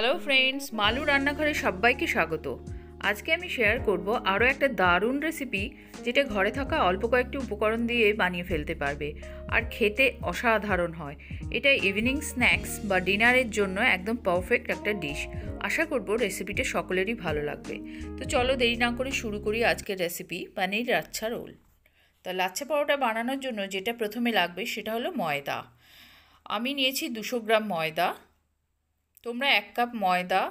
hello friends মালু রান্নাঘরে সবাইকে স্বাগত আজকে আমি শেয়ার করব আরও একটা দারুণ রেসিপি যেটা ঘরে থাকা অল্প কয়েকটি উপকরণ দিয়ে বানিয়ে ফেলতে পারবে আর খেতে অসাধারণ হয় এটা ইভিনিং স্ন্যাক্স বা ডিনারের জন্য একদম পারফেক্ট একটা ডিশ আশা করব রেসিপিটা সকলেরই ভালো লাগবে তো চলো দেরি না করে শুরু করি আজকের রেসিপি পানির লাচ্ছা রোল তো লাচ্ছা পরোটা বানানোর জন্য যেটা প্রথমে লাগবে সেটা হলো ময়দা আমি নিয়েছি দুশো গ্রাম ময়দা তোমরা এক কাপ ময়দা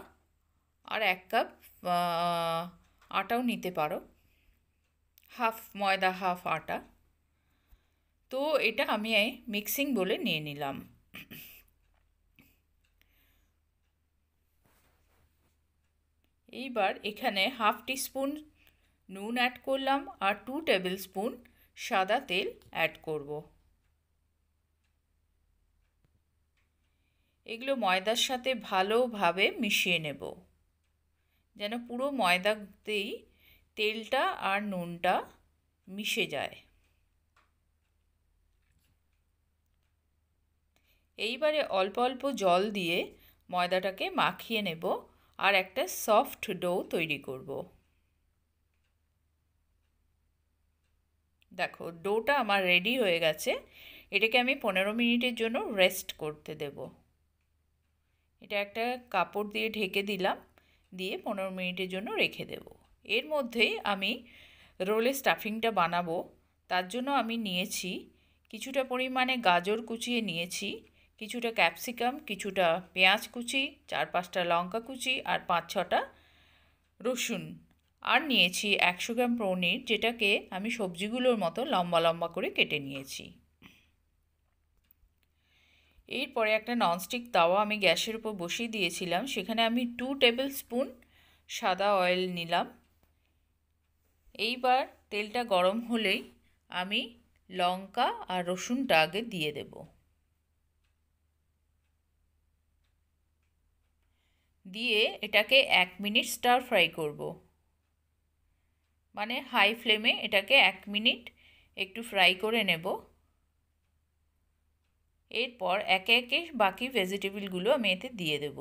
আর এক কাপ আটাও নিতে পারো হাফ ময়দা হাফ আটা তো এটা আমি মিক্সিং বলে নিয়ে নিলাম এইবার এখানে হাফ টিস্পুন নুন অ্যাড করলাম আর টু টেবিল স্পুন সাদা তেল অ্যাড করবো এগুলো ময়দার সাথে ভালোভাবে মিশিয়ে নেব যেন পুরো ময়দাতেই তেলটা আর নুনটা মিশে যায় এইবারে অল্প অল্প জল দিয়ে ময়দাটাকে মাখিয়ে নেব আর একটা সফট ডো তৈরি করব দেখো ডোটা আমার রেডি হয়ে গেছে এটাকে আমি পনেরো মিনিটের জন্য রেস্ট করতে দেবো এটা একটা কাপড় দিয়ে ঢেকে দিলাম দিয়ে পনেরো মিনিটের জন্য রেখে দেব এর মধ্যেই আমি রোলে স্টাফিংটা বানাবো তার জন্য আমি নিয়েছি কিছুটা পরিমাণে গাজর কুচিয়ে নিয়েছি কিছুটা ক্যাপসিকাম কিছুটা পেঁয়াজ কুচি চার পাঁচটা লঙ্কা কুচি আর পাঁচ ছটা রসুন আর নিয়েছি একশো গ্রাম পনির যেটাকে আমি সবজিগুলোর মতো লম্বা লম্বা করে কেটে নিয়েছি এরপরে একটা ননস্টিক তাওয়া আমি গ্যাসের উপর বসিয়ে দিয়েছিলাম সেখানে আমি টু টেবিল স্পুন সাদা অয়েল নিলাম এইবার তেলটা গরম হলেই আমি লঙ্কা আর রসুনটা আগে দিয়ে দেব দিয়ে এটাকে এক মিনিট স্টার ফ্রাই করব মানে হাই ফ্লেমে এটাকে এক মিনিট একটু ফ্রাই করে নেবো এরপর একে একে বাকি ভেজিটেবিলগুলো আমি এতে দিয়ে দেব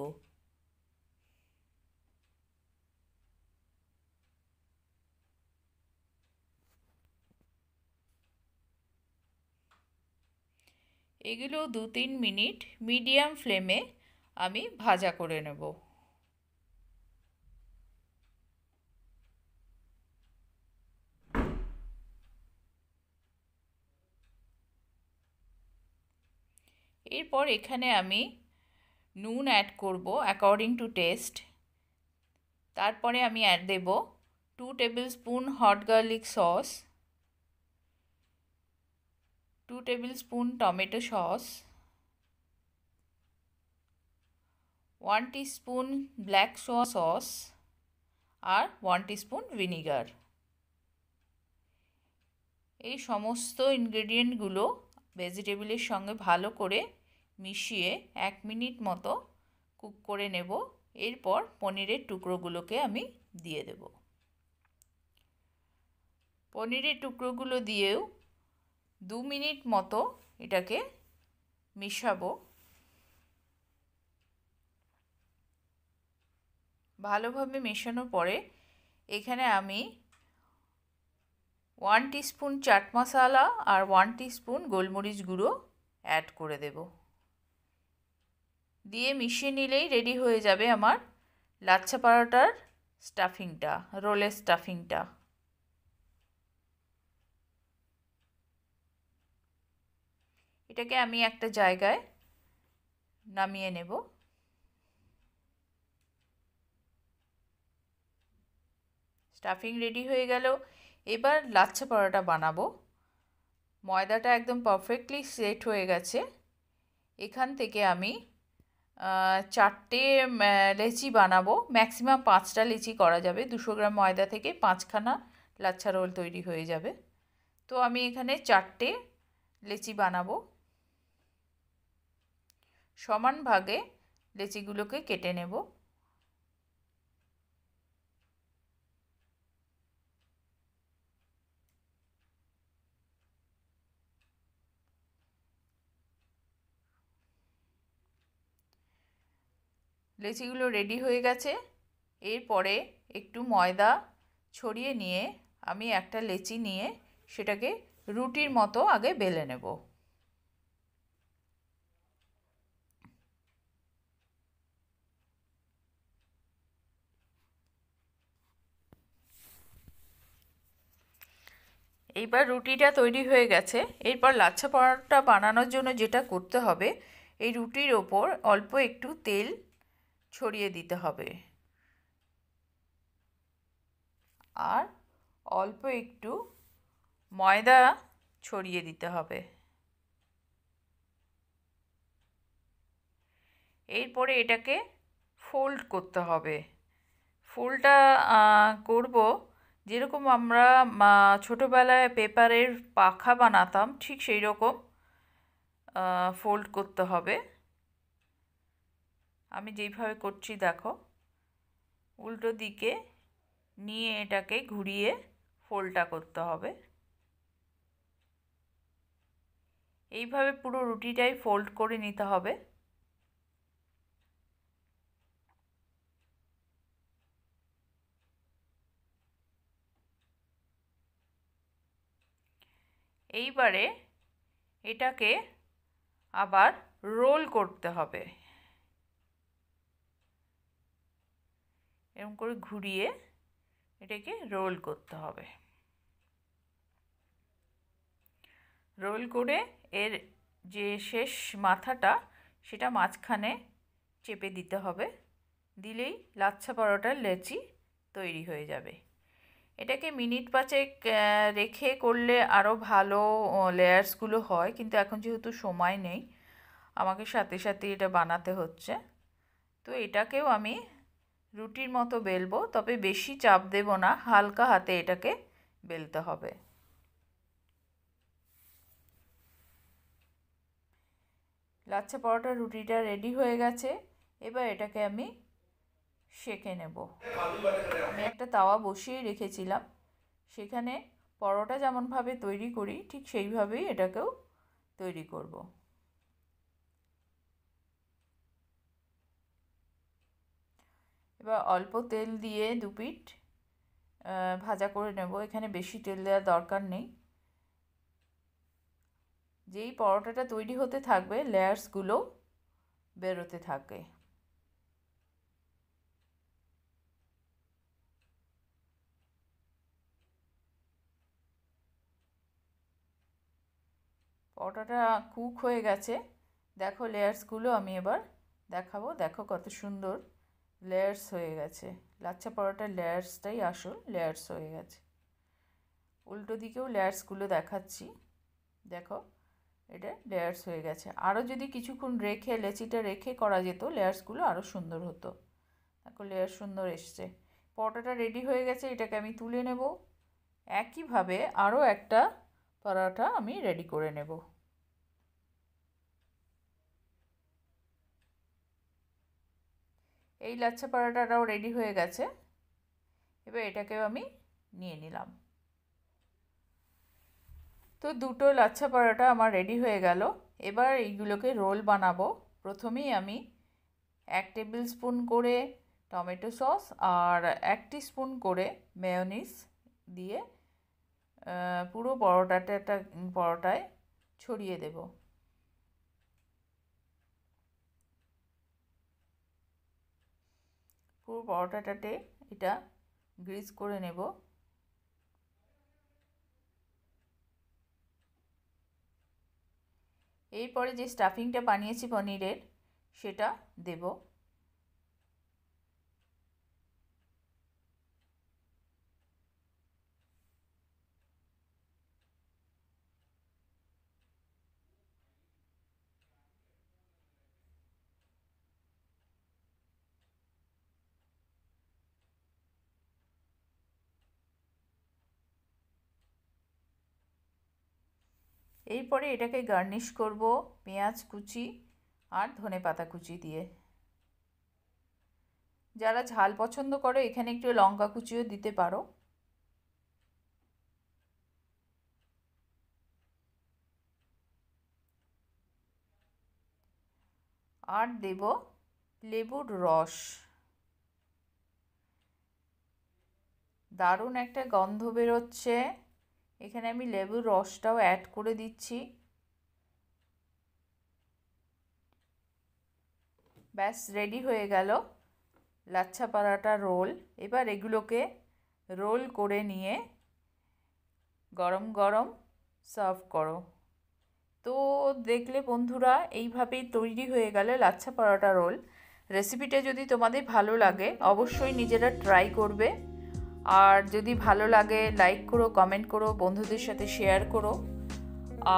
এগুলো দু তিন মিনিট মিডিয়াম ফ্লেমে আমি ভাজা করে নেবো এরপর এখানে আমি নুন অ্যাড করব অ্যাকর্ডিং টু টেস্ট তারপরে আমি অ্যাড দেব two tablespoon hot garlic sauce two tablespoon tomato sauce one spoon black soya sauce আর ওয়ান স্পুন ভিনিগার এই সমস্ত ইনগ্রেডিয়েন্টগুলো ভেজিটেবিলের সঙ্গে ভালো করে মিশিয়ে এক মিনিট মতো কুক করে নেব এরপর পনিরের টুকরোগুলোকে আমি দিয়ে দেব পনিরের টুকরোগুলো দিয়েও দু মিনিট মতো এটাকে মিশাবো ভালোভাবে মেশানোর পরে এখানে আমি ওয়ান টিস্পুন চাট মশালা আর ওয়ান টিস্পুন গোলমরিচ গুঁড়ো অ্যাড করে দেবো দিয়ে মিশিয়ে নিলেই রেডি হয়ে যাবে আমার লাচ্ছা পারোটার স্টাফিংটা রোলের স্টাফিংটা এটাকে আমি একটা জায়গায় নামিয়ে নেব স্টাফিং রেডি হয়ে গেল এবার লাচ্ছা পরোটা বানাবো ময়দাটা একদম পারফেক্টলি সেট হয়ে গেছে এখান থেকে আমি চারটে লেচি বানাবো ম্যাক্সিমাম পাঁচটা লেচি করা যাবে দুশো গ্রাম ময়দা থেকে পাঁচখানা লাচ্ছা রোল তৈরি হয়ে যাবে তো আমি এখানে চারটে লেচি বানাবো সমান ভাগে লেচিগুলোকে কেটে নেবো লেচিগুলো রেডি হয়ে গেছে এরপরে একটু ময়দা ছড়িয়ে নিয়ে আমি একটা লেচি নিয়ে সেটাকে রুটির মতো আগে বেলে নেব এইবার রুটিটা তৈরি হয়ে গেছে এরপর লাচ্ছা পরোটা বানানোর জন্য যেটা করতে হবে এই রুটির ওপর অল্প একটু তেল ছড়িয়ে দিতে হবে আর অল্প একটু ময়দা ছড়িয়ে দিতে হবে এরপরে এটাকে ফোল্ড করতে হবে ফুলটা করব যেরকম আমরা ছোটোবেলায় পেপারের পাখা বানাতাম ঠিক সেই রকম ফোল্ড করতে হবে আমি যেইভাবে করছি দেখো উল্টো দিকে নিয়ে এটাকে ঘুরিয়ে ফোল্ডটা করতে হবে এইভাবে পুরো রুটিটাই ফোল্ড করে নিতে হবে এইবারে এটাকে আবার রোল করতে হবে এরকম করে ঘুরিয়ে এটাকে রোল করতে হবে রোল করে এর যে শেষ মাথাটা সেটা মাঝখানে চেপে দিতে হবে দিলেই লাচ্ছা পরোটার লেচি তৈরি হয়ে যাবে এটাকে মিনিট পাঁচেক রেখে করলে আরও ভালো লেয়ার্সগুলো হয় কিন্তু এখন যেহেতু সময় নেই আমাকে সাথে সাথে এটা বানাতে হচ্ছে তো এটাকেও আমি রুটির মতো বেলবো তবে বেশি চাপ দেব না হালকা হাতে এটাকে বেলতে হবে লাচ্ছা পরোটা রুটিটা রেডি হয়ে গেছে এবার এটাকে আমি সেঁকে নেব আমি একটা তাওয়া বসিয়ে রেখেছিলাম সেখানে পরোটা যেমনভাবে তৈরি করি ঠিক সেইভাবেই এটাকেও তৈরি করব এবার অল্প তেল দিয়ে দুপিট ভাজা করে নেব এখানে বেশি তেল দেওয়ার দরকার নেই যেই পরোটাটা তৈরি হতে থাকবে লেয়ার্সগুলো বেরোতে থাকে পরোটাটা কুক হয়ে গেছে দেখো লেয়ার্সগুলো আমি এবার দেখাবো দেখো কত সুন্দর লেয়ার্স হয়ে গেছে লাচ্ছা পরোটার লেয়ার্সটাই আসল লেয়ার্স হয়ে গেছে উল্টো দিকেও লেয়ার্সগুলো দেখাচ্ছি দেখো এটা লেয়ার্স হয়ে গেছে আরও যদি কিছুক্ষণ রেখে লেচিটা রেখে করা যেত লেয়ার্সগুলো আরও সুন্দর হতো দেখো লেয়ার সুন্দর এসছে পরোটাটা রেডি হয়ে গেছে এটাকে আমি তুলে নেব একইভাবে আরও একটা পরোটা আমি রেডি করে নেব এই লাচ্ছা পরোটাটাও রেডি হয়ে গেছে এবার এটাকেও আমি নিয়ে নিলাম তো দুটো লাচ্ছা পরোটা আমার রেডি হয়ে গেল এবার এইগুলোকে রোল বানাবো প্রথমেই আমি এক টেবিল স্পুন করে টমেটো সস আর এক স্পুন করে মেয়নিস দিয়ে পুরো পরোটাটা পরোটায় ছড়িয়ে দেবো পুরো পরোটাটাতে এটা গ্রিজ করে নেব এরপরে যে স্টাফিংটা বানিয়েছি পনিরের সেটা দেব এরপরে এটাকে গার্নিশ করব পেঁয়াজ কুচি আর ধনে পাতা কুচি দিয়ে যারা ঝাল পছন্দ করে এখানে একটু লঙ্কা কুচিও দিতে পারো আর দেব লেবুর রস দারুণ একটা গন্ধ বেরোচ্ছে এখানে আমি লেবুর রসটাও অ্যাড করে দিচ্ছি ব্যাস রেডি হয়ে গেল লাচ্ছা পারাটা রোল এবার এগুলোকে রোল করে নিয়ে গরম গরম সার্ভ করো তো দেখলে বন্ধুরা এইভাবেই তৈরি হয়ে গেল লাচ্ছা পরোটা রোল রেসিপিটা যদি তোমাদের ভালো লাগে অবশ্যই নিজেরা ট্রাই করবে আর যদি ভালো লাগে লাইক করো কমেন্ট করো বন্ধুদের সাথে শেয়ার করো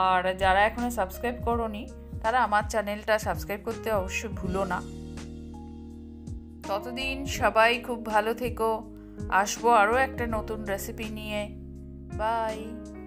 আর যারা এখনও সাবস্ক্রাইব করোনি তারা আমার চ্যানেলটা সাবস্ক্রাইব করতে অবশ্যই ভুলো না ততদিন সবাই খুব ভালো থেকো আসবো আরও একটা নতুন রেসিপি নিয়ে বাই